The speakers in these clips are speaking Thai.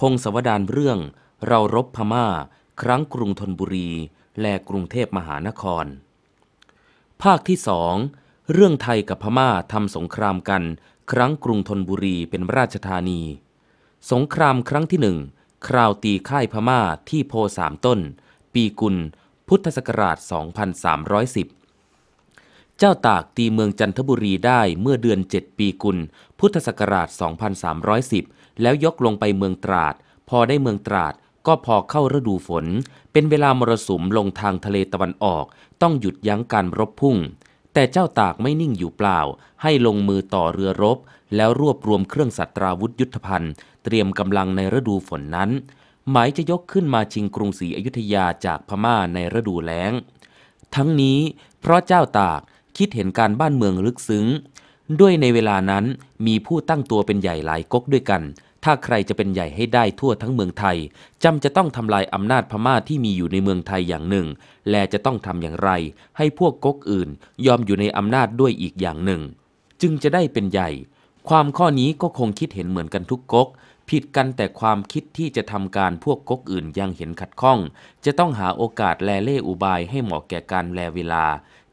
พงศวดานเรื่องเรารบพมา่าครั้งกรุงธนบุรีและกรุงเทพมหานคร ภาคที่สองเรื่องไทยกับพมา่าทำสงครามกันครั้งกรุงธนบุรีเป็นราชธานี สงครามครั้งที่หนึ่งคราวตีค่ายพม่าที่โพสามต้น ปีกุลพุทธศักราช2310เจ้าตากตีเมืองจันทบุรีได้เมื่อเดือน7ปีกุลพุทธศักราช 2310 แล้วยกลงไปเมืองตราด พอได้เมืองตราดก็พอเข้าฤดูฝน เป็นเวลามรสุมลงทางทะเลตะวันออก ต้องหยุดยั้งการรบพุ่ง แต่เจ้าตากไม่นิ่งอยู่เปล่า ให้ลงมือต่อเรือรบ แล้วรวบรวมเครื่องสัตราวุธยุทธภัณฑ์เตรียมกำลังในฤดูฝนนั้น หมายจะยกขึ้นมาชิงกรุงศรีอยุธยาจากพม่าในฤดูแล้ง ทั้งนี้ เพราะเจ้าตากคิดเห็นการบ้านเมืองลึกซึ้ง ด้วยในเวลานั้นมีผู้ตั้งตัวเป็นใหญ่หลายก๊กด้วยกัน ถ้าใครจะเป็นใหญ่ให้ได้ทั่วทั้งเมืองไทย จำจะต้องทำลายอำนาจพม่าที่มีอยู่ในเมืองไทยอย่างหนึ่ง และจะต้องทำอย่างไร ให้พวกก๊กอื่นยอมอยู่ในอำนาจด้วยอีกอย่างหนึ่ง จึงจะได้เป็นใหญ่ ความข้อนี้ก็คงคิดเห็นเหมือนกันทุกก๊กผิดกันแต่ความคิดที่จะทำการพวกก๊กอื่นยังเห็นขัดข้อง จะต้องหาโอกาสแลเล่อุบายให้เหมาะแก่การแลเวลา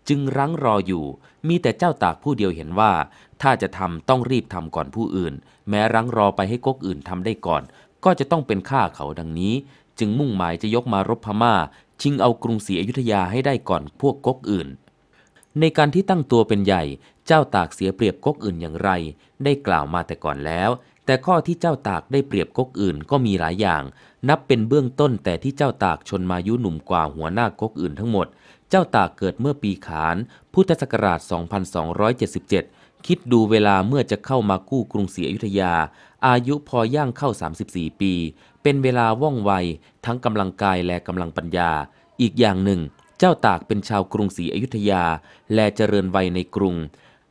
จึงรั้งรออยู่ มีแต่เจ้าตากผู้เดียวเห็นว่า ถ้าจะทำต้องรีบทำก่อนผู้อื่น แม้รั้งรอไปให้ก๊กอื่นทำได้ก่อน ก็จะต้องเป็นข้าเขาดังนี้ จึงมุ่งหมายจะยกมารบพมา่า ชิงเอากรุงศรีอยุธยาให้ได้ก่อนพวกก๊กอื่น ในการที่ตั้งตัวเป็นใหญ่ เจ้าตากเสียเปรียบก๊กอื่นอย่างไร ได้กล่าวมาแต่ก่อนแล้ว แต่ข้อที่เจ้าตากได้เปรียบก๊กอื่นก็มีหลายอย่าง นับเป็นเบื้องต้นแต่ที่เจ้าตากชนมายุหนุ่มกว่าหัวหน้าก๊กอื่นทั้งหมดเจ้าตากเกิดเมื่อปีขานพุทธศักราช 2277 คิดดูเวลาเมื่อจะเข้ามากู้กรุงศรีอยุธยา อายุพอย่างเข้า 34 ปี เป็นเวลาว่องไวทั้งกำลังกายและกำลังปัญญา อีกอย่างหนึ่ง เจ้าตากเป็นชาวกรุงศรีอยุธยา และเจริญวัยในกรุง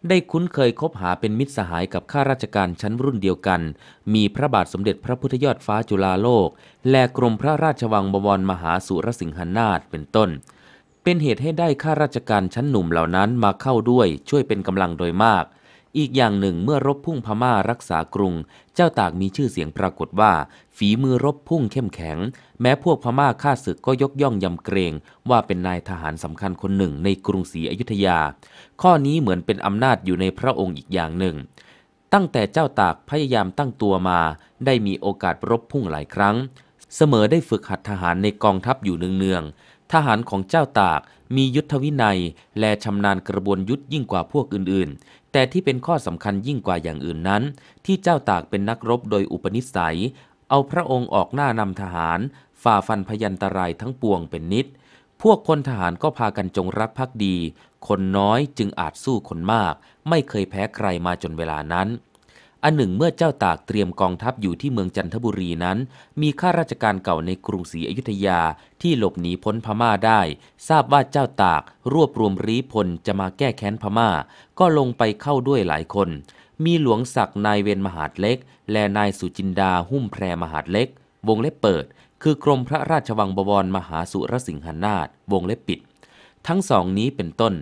ได้คุ้นเคยคบหาเป็นมิตรสหายกับข้าราชการชั้นรุ่นเดียวกัน มีพระบาทสมเด็จพระพุทธยอดฟ้าจุฬาโลก และกรมพระราชวังบวรมหาสุรสิงหนาถ เป็นต้นเป็นเหตุให้ได้ข้าราชการชั้นหนุ่มเหล่านั้นมาเข้าด้วย ช่วยเป็นกำลังโดยมาก อีกอย่างหนึ่งเมื่อรบพุ่งพม่ารักษากรุง เจ้าตากมีชื่อเสียงปรากฏว่า ฝีมือรบพุ่งเข้มแข็ง แม้พวกพม่าข้าศึกก็ยกย่องยำเกรง ว่าเป็นนายทหารสำคัญคนหนึ่งในกรุงศรีอยุธยา ข้อนี้เหมือนเป็นอำนาจอยู่ในพระองค์อีกอย่างหนึ่ง ตั้งแต่เจ้าตากพยายามตั้งตัวมาได้มีโอกาสรบพุ่งหลายครั้ง เสมอได้ฝึกหัดทหารในกองทัพอยู่เนืองๆทหารของเจ้าตากมียุทธวินัยและชำนาญกระบวนยุทธยิ่งกว่าพวกอื่นๆ แต่ที่เป็นข้อสำคัญยิ่งกว่าอย่างอื่นนั้น ที่เจ้าตากเป็นนักรบโดยอุปนิสัย เอาพระองค์ออกหน้านำทหาร ฝ่าฟันพยันตรายทั้งปวงเป็นนิด พวกคนทหารก็พากันจงรักภักดี คนน้อยจึงอาจสู้คนมาก ไม่เคยแพ้ใครมาจนเวลานั้นอันหนึ่งเมื่อเจ้าตากเตรียมกองทัพอยู่ที่เมืองจันทบุรีนั้น มีข้าราชการเก่าในกรุงศรีอยุธยาที่หลบหนีพ้นพม่าได้ ทราบว่าเจ้าตากรวบรวมรีพลจะมาแก้แค้นพม่า ก็ลงไปเข้าด้วยหลายคน มีหลวงศักดิ์นายเวนมหาดเล็กและนายสุจินดาหุ้มแพรมหาดเล็ก วงเล็บเปิด คือกรมพระราชวังบวรมหาสุรสิงหนาถวงเล็บปิด ทั้งสองนี้เป็นต้น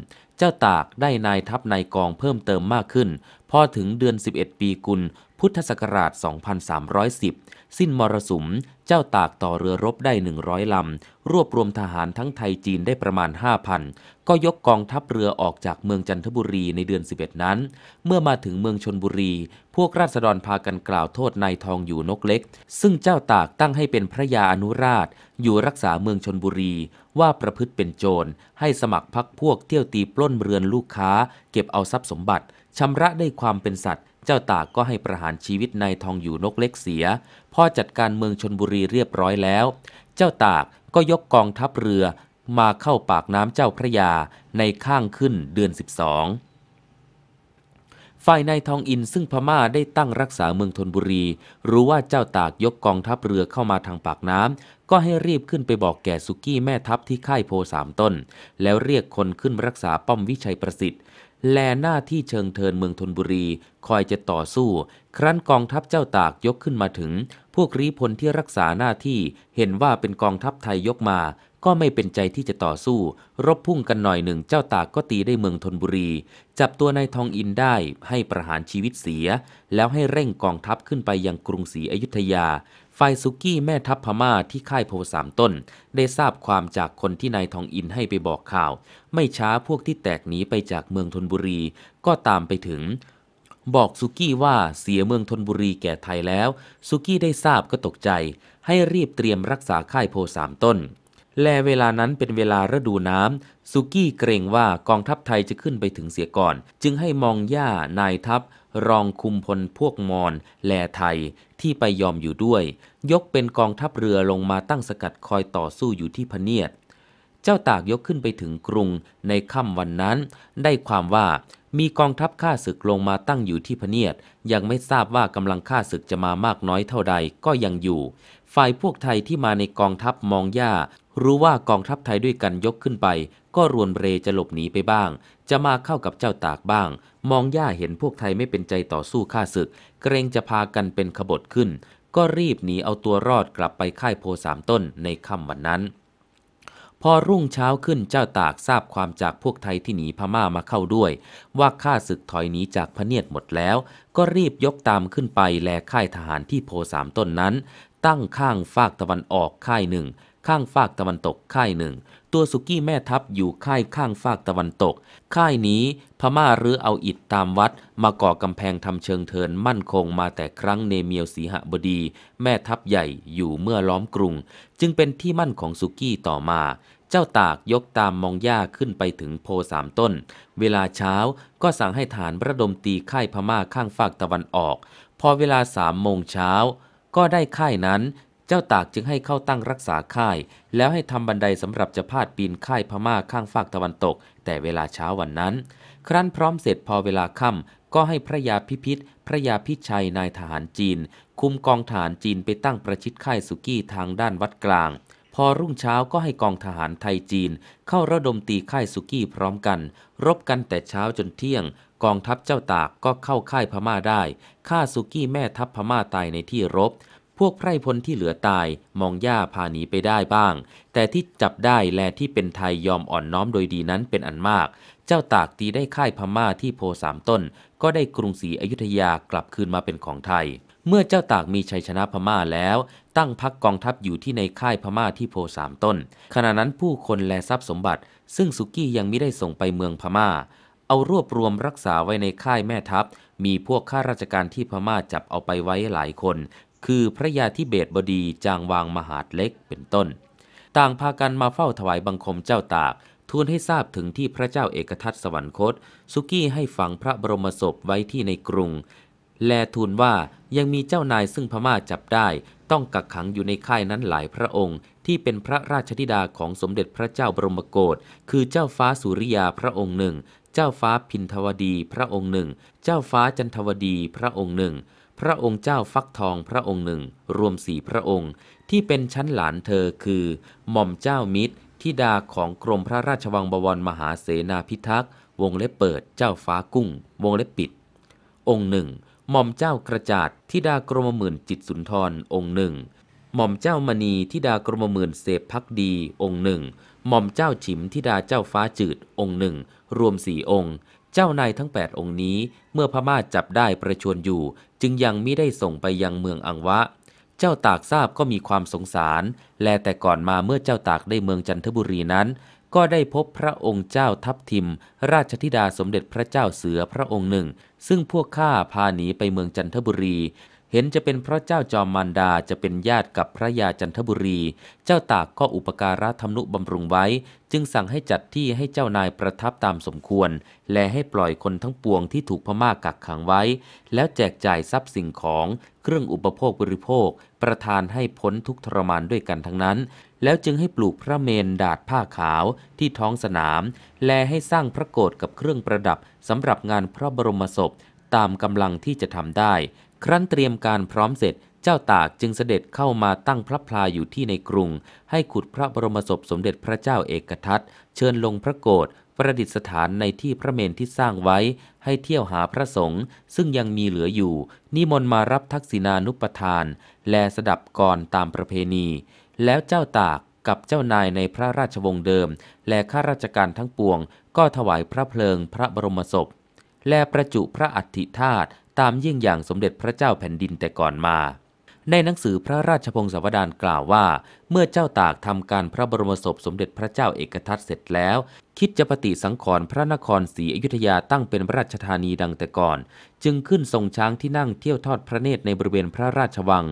เจ้าตากได้นายทัพนายกองเพิ่มเติมมากขึ้น พอถึงเดือน 11 ปีกุลพุทธศักราช 2310 สิ้นมรสุม เจ้าตากต่อเรือรบได้ 100 ลำ รวบรวมทหารทั้งไทยจีนได้ประมาณ 5,000 ก็ยกกองทัพเรือออกจากเมืองจันทบุรีในเดือน 11 นั้น เมื่อมาถึงเมืองชนบุรี พวกราษฎรพากันกล่าวโทษนายทองอยู่นกเล็ก ซึ่งเจ้าตากตั้งให้เป็นพระยาอนุราช อยู่รักษาเมืองชนบุรีว่าประพฤติเป็นโจร ให้สมัครพักพวกเที่ยวตีปล้นเรือนลูกค้าเก็บเอาทรัพย์สมบัติชำระได้ความเป็นสัตว์เจ้าตากก็ให้ประหารชีวิตนายทองอยู่นกเล็กเสียพ่อจัดการเมืองชนบุรีเรียบร้อยแล้ว เจ้าตากก็ยกกองทัพเรือมาเข้าปากน้ำเจ้าพระยาในข้างขึ้นเดือน 12 ฝ่ายนายทองอินซึ่งพม่าได้ตั้งรักษาเมืองทนบุรีรู้ว่าเจ้าตากยกกองทัพเรือเข้ามาทางปากน้ำก็ให้รีบขึ้นไปบอกแก่สุกี้แม่ทัพที่ค่ายโพสามต้น แล้วเรียกคนขึ้นรักษาป้อมวิชัยประสิทธิ์แลหน้าที่เชิงเทินเมืองธนบุรีคอยจะต่อสู้ ครั้นกองทัพเจ้าตากยกขึ้นมาถึงพวกรีพลที่รักษาหน้าที่เห็นว่าเป็นกองทัพไทยยกมา ก็ไม่เป็นใจที่จะต่อสู้ รบพุ่งกันหน่อยหนึ่งเจ้าตากก็ตีได้เมืองธนบุรี จับตัวนายทองอินได้ให้ประหารชีวิตเสีย แล้วให้เร่งกองทัพขึ้นไปยังกรุงศรีอยุธยาฝ่ายสุกี้แม่ทัพพม่าที่ค่ายโพสามต้น ได้ทราบความจากคนที่นายทองอินให้ไปบอกข่าว ไม่ช้าพวกที่แตกหนีไปจากเมืองธนบุรีก็ตามไปถึง บอกสุกี้ว่าเสียเมืองธนบุรีแก่ไทยแล้ว สุกี้ได้ทราบก็ตกใจ ให้รีบเตรียมรักษาค่ายโพสามต้น และเวลานั้นเป็นเวลาฤดูน้ำสุกี้เกรงว่ากองทัพไทยจะขึ้นไปถึงเสียก่อน จึงให้มองย่านายทัพรองคุมพลพวกมอญแลไทยที่ไปยอมอยู่ด้วย ยกเป็นกองทัพเรือลงมาตั้งสกัดคอยต่อสู้อยู่ที่พเนียดเจ้าตากยกขึ้นไปถึงกรุงในค่ำวันนั้นได้ความว่ามีกองทัพข้าศึกลงมาตั้งอยู่ที่พเนียดยังไม่ทราบว่ากำลังข้าศึกจะมามากน้อยเท่าใดก็ยังอยู่ ฝ่ายพวกไทยที่มาในกองทัพมองย่ารู้ว่ากองทัพไทยด้วยกันยกขึ้นไปก็รวนเรจะหลบหนีไปบ้าง จะมาเข้ากับเจ้าตากบ้าง มองย่าเห็นพวกไทยไม่เป็นใจต่อสู้ข้าศึก เกรงจะพากันเป็นขบฏขึ้น ก็รีบหนีเอาตัวรอดกลับไปค่ายโพสามต้นในค่ำวันนั้น พอรุ่งเช้าขึ้นเจ้าตากทราบความจากพวกไทยที่หนีพม่ามาเข้าด้วย ว่าข้าศึกถอยหนีจากพเนียดหมดแล้ว ก็รีบยกตามขึ้นไปแลค่ายทหารที่โพสามต้นนั้น ตั้งข้างฝากตะวันออกค่ายหนึ่งข้างฝากตะวันตกค่ายหนึ่ง ตัวสุกี้แม่ทัพอยู่ค่ายข้างฝากตะวันตก ค่ายนี้พม่ารื้อเอาอิฐตามวัดมาก่อกำแพงทำเชิงเทินมั่นคงมาแต่ครั้งเนเมียวสีหบดี แม่ทัพใหญ่อยู่เมื่อล้อมกรุง จึงเป็นที่มั่นของสุกี้ต่อมา เจ้าตากยกตามมองย่าขึ้นไปถึงโพสามต้น เวลาเช้าก็สั่งให้ฐานระดมตีค่ายพม่าข้างฝากตะวันออกพอเวลาสามโมงเช้าก็ได้ค่ายนั้นเจ้าตากจึงให้เข้าตั้งรักษาค่ายแล้วให้ทำบันไดสำหรับจะพาดปีนค่ายพม่าข้างฝากตะวันตก แต่เวลาเช้าวันนั้น ครั้นพร้อมเสร็จพอเวลาค่ำก็ให้พระยาพิพิธพระยาพิชัยนายทหารจีน คุมกองทหารจีนไปตั้งประชิดค่ายสุกี้ทางด้านวัดกลาง พอรุ่งเช้าก็ให้กองทหารไทยจีนเข้าระดมตีค่ายสุกี้พร้อมกัน รบกันแต่เช้าจนเที่ยง กองทัพเจ้าตากก็เข้าค่ายพม่าได้ฆ่าสุกี้แม่ทัพพม่าตายในที่รบพวกไพร่พลที่เหลือตายมองย่าพาหนีไปได้บ้าง แต่ที่จับได้และที่เป็นไทยยอมอ่อนน้อมโดยดีนั้นเป็นอันมาก เจ้าตากตีได้ค่ายพม่าที่โพสามต้น ก็ได้กรุงศรีอยุธยากลับคืนมาเป็นของไทย เมื่อเจ้าตากมีชัยชนะพม่าแล้วตั้งพักกองทัพอยู่ที่ในค่ายพม่าที่โพสามต้น ขณะนั้นผู้คนและทรัพย์สมบัติ ซึ่งสุกี้ยังไม่ได้ส่งไปเมืองพม่า เอารวบรวมรักษาไว้ในค่ายแม่ทัพ มีพวกข้าราชการที่พม่าจับเอาไปไว้หลายคนคือพระยาีิเบศบดีจางวางมหาดเล็กเป็นต้น ต่างพากันมาเฝ้าถวายบังคมเจ้าตากทูลให้ทราบถึงที่พระเจ้าเอกทัตสวรรคต สุกี้ให้ฝังพระบรมศพไว้ที่ในกรุง แลทูลว่ายังมีเจ้านายซึ่งพม่าจับได้ ต้องกักขังอยู่ในค่ายนั้นหลายพระองค์ ที่เป็นพระราชธิดาของสมเด็จพระเจ้าบรมโกศคือเจ้าฟ้าสุริยาพระองค์หนึ่ง เจ้าฟ้าพินทวดีพระองค์หนึ่ง เจ้าฟ้าจันทวดีพระองค์หนึ่งพระองค์เจ้าฟักทองพระองค์หนึ่ง รวมสี่พระองค์ ที่เป็นชั้นหลานเธอคือหม่อมเจ้ามิตรธิดาของกรมพระราชวังบวรมหาเสนาพิทักษ์วงเล็บเปิดเจ้าฟ้ากุ้งวงเล็บปิด องค์หนึ่งหม่อมเจ้ากระจาดธิดากรมหมื่นจิตสุนทรองค์หนึ่ง หม่อมเจ้ามณีธิดากรมหมื่นเสพพักดีองค์หนึ่งหม่อมเจ้าฉิมธิดาเจ้าฟ้าจืดองค์หนึ่ง รวมสี่องค์เจ้านายทั้ง 8 องค์นี้เมื่อพม่าจับได้ประชวนอยู่ จึงยังไม่ได้ส่งไปยังเมืองอังวะ เจ้าตากทราบก็มีความสงสาร แลแต่ก่อนมาเมื่อเจ้าตากได้เมืองจันทบุรีนั้น ก็ได้พบพระองค์เจ้าทัพทิม ราชธิดาสมเด็จพระเจ้าเสือพระองค์หนึ่ง ซึ่งพวกข้าพาหนีไปเมืองจันทบุรีเห็นจะเป็นพระเจ้าจอมมารดาจะเป็นญาติกับพระยาจันทบุรี เจ้าตากก็อุปการะทำนุบำรุงไว้ จึงสั่งให้จัดที่ให้เจ้านายประทับตามสมควร และให้ปล่อยคนทั้งปวงที่ถูกพม่ากักขังไว้ แล้วแจกจ่ายทรัพย์สิ่งของ เครื่องอุปโภคบริโภค ประทานให้พ้นทุกทรมานด้วยกันทั้งนั้น แล้วจึงให้ปลูกพระเมนดาดผ้าขาวที่ท้องสนาม และให้สร้างพระโกศกับเครื่องประดับสำหรับงานพระบรมศพตามกำลังที่จะทำได้ครั้นเตรียมการพร้อมเสร็จเจ้าตากจึงเสด็จเข้ามาตั้งพระพลาอยู่ที่ในกรุง ให้ขุดพระบรมศพสมเด็จพระเจ้าเอกทัตเชิญลงพระโกรธประดิษฐานในที่พระเมนที่สร้างไว้ ให้เที่ยวหาพระสงฆ์ซึ่งยังมีเหลืออยู่ นิมนต์มารับทักษิณานุปทาน และสดับก่อนตามประเพณี แล้วเจ้าตากกับเจ้านายในพระราชวงศ์เดิม และข้าราชการทั้งปวง ก็ถวายพระเพลิงพระบรมศพ และประจุพระอัฐิธาตุตามเยี่ยงอย่างสมเด็จพระเจ้าแผ่นดินแต่ก่อนมา ในหนังสือพระราชพงศาวดารกล่าวว่า เมื่อเจ้าตากทำการพระบรมศพสมเด็จพระเจ้าเอกทัตเสร็จแล้ว คิดจะปฏิสังขรณ์พระนครศรีอยุธยาตั้งเป็นราชธานีดังแต่ก่อนจึงขึ้นทรงช้างที่นั่งเที่ยวทอดพระเนตรในบริเวณพระราชวัง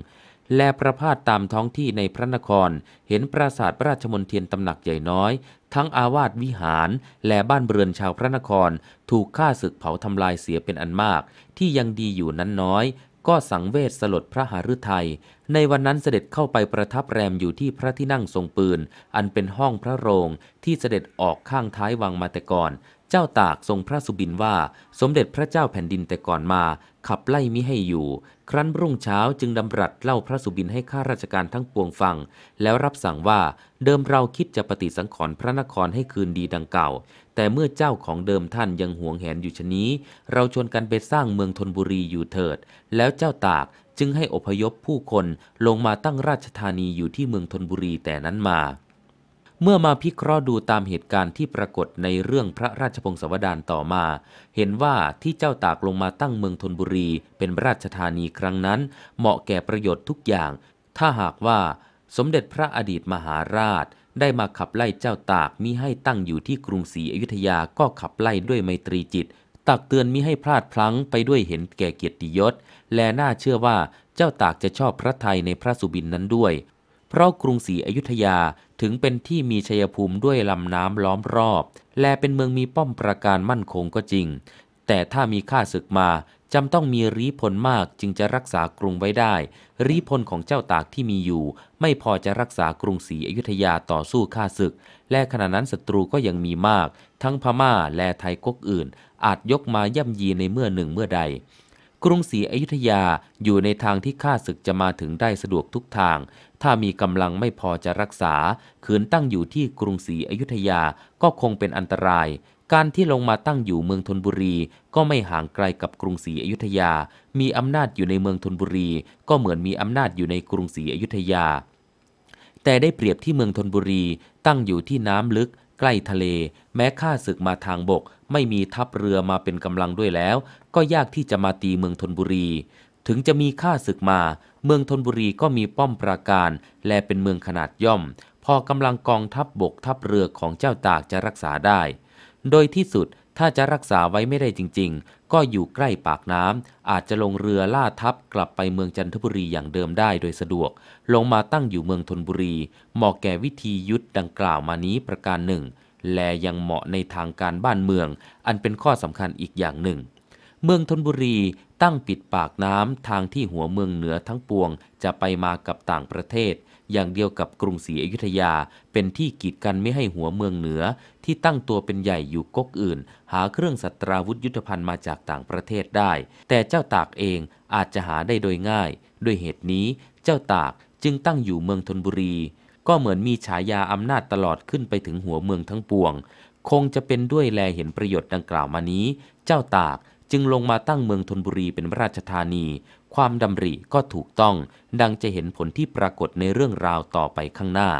แลประพาสตามท้องที่ในพระนคร เห็นปราสาทราชมนเทียนตำหนักใหญ่น้อย ทั้งอาวาสวิหารและบ้านเรือนชาวพระนคร ถูกฆ่าศึกเผาทำลายเสียเป็นอันมากที่ยังดีอยู่นั้นน้อยก็สังเวชสลดพระหฤทยัยในวันนั้นเสด็จเข้าไปประทับแรมอยู่ที่พระที่นั่งทรงปืน อันเป็นห้องพระโรงที่เสด็จออกข้างท้ายวังมาแต่ก่อน เจ้าตากทรงพระสุบินว่า สมเด็จพระเจ้าแผ่นดินแต่ก่อนมาขับไล่มิให้อยู่ ครั้นรุ่งเช้าจึงดำรัสเล่าพระสุบินให้ข้าราชการทั้งปวงฟัง แล้วรับสั่งว่าเดิมเราคิดจะปฏิสังขรณ์พระนครให้คืนดีดังเก่าแต่เมื่อเจ้าของเดิมท่านยังหวงแหนอยู่ชนี้ เราชวนกันไปสร้างเมืองธนบุรีอยู่เถิด แล้วเจ้าตากจึงให้อพยพผู้คนลงมาตั้งราชธานีอยู่ที่เมืองธนบุรีแต่นั้นมา เมื่อมาพิเคราะห์ดูตามเหตุการณ์ที่ปรากฏในเรื่องพระราชพงศาวดารต่อมา เห็นว่าที่เจ้าตากลงมาตั้งเมืองธนบุรี เป็นราชธานีครั้งนั้น เหมาะแก่ประโยชน์ทุกอย่าง ถ้าหากว่าสมเด็จพระอดีตมหาราชได้มาขับไล่เจ้าตากมิให้ตั้งอยู่ที่กรุงศรีอยุธยาก็ขับไล่ด้วยไมตรีจิต ตักเตือนมิให้พลาดพลั้งไปด้วยเห็นแก่เกียรติยศ และน่าเชื่อว่าเจ้าตากจะชอบพระไทยในพระสุบินนั้นด้วยเพราะกรุงศรีอยุธยาถึงเป็นที่มีชัยภูมิด้วยลำน้ำล้อมรอบ และเป็นเมืองมีป้อมปราการมั่นคงก็จริงแต่ถ้ามีข้าศึกมาจำต้องมีรีพลมากจึงจะรักษากรุงไว้ได้ รีพลของเจ้าตากที่มีอยู่ ไม่พอจะรักษากรุงศรีอยุธยาต่อสู้ข้าศึก และขณะนั้นศัตรูก็ยังมีมาก ทั้งพม่าและไทยก๊กอื่น อาจยกมาย่ำยีในเมื่อหนึ่งเมื่อใด กรุงศรีอยุธยาอยู่ในทางที่ข้าศึกจะมาถึงได้สะดวกทุกทาง ถ้ามีกำลังไม่พอจะรักษาขืนตั้งอยู่ที่กรุงศรีอยุธยาก็คงเป็นอันตรายการที่ลงมาตั้งอยู่เมืองธนบุรี ก็ไม่ห่างไกลกับกรุงศรีอยุธยา มีอำนาจอยู่ในเมืองธนบุรี ก็เหมือนมีอำนาจอยู่ในกรุงศรีอยุธยา แต่ได้เปรียบที่เมืองธนบุรี ตั้งอยู่ที่น้ำลึก ใกล้ทะเล แม้ข้าศึกมาทางบก ไม่มีทัพเรือมาเป็นกำลังด้วยแล้ว ก็ยากที่จะมาตีเมืองธนบุรี ถึงจะมีข้าศึกมา เมืองธนบุรีก็มีป้อมปราการ และเป็นเมืองขนาดย่อม พอกำลังกองทัพบบกทัพเรือของเจ้าตากจะรักษาได้โดยที่สุดถ้าจะรักษาไว้ไม่ได้จริงๆ ก็อยู่ใกล้ปากน้ำอาจจะลงเรือล่าทับกลับไปเมืองจันทบุรีอย่างเดิมได้โดยสะดวก ลงมาตั้งอยู่เมืองธนบุรีเหมาะแก่วิธียุทธดังกล่าวมานี้ประการหนึ่ง และยังเหมาะในทางการบ้านเมือง อันเป็นข้อสำคัญอีกอย่างหนึ่ง เมืองธนบุรีตั้งปิดปากน้ำทางที่หัวเมืองเหนือทั้งปวงจะไปมากับต่างประเทศอย่างเดียวกับกรุงศรีอยุธยาเป็นที่กีดกันไม่ให้หัวเมืองเหนือ ที่ตั้งตัวเป็นใหญ่อยู่ก๊กอื่น หาเครื่องสัตราวุธยุทธภัณฑ์มาจากต่างประเทศได้ แต่เจ้าตากเองอาจจะหาได้โดยง่าย ด้วยเหตุนี้เจ้าตากจึงตั้งอยู่เมืองธนบุรี ก็เหมือนมีฉายาอำนาจตลอดขึ้นไปถึงหัวเมืองทั้งปวง คงจะเป็นด้วยแลเห็นประโยชน์ดังกล่าวมานี้ เจ้าตากจึงลงมาตั้งเมืองธนบุรีเป็นราชธานีความดำริก็ถูกต้อง ดังจะเห็นผลที่ปรากฏในเรื่องราวต่อไปข้างหน้า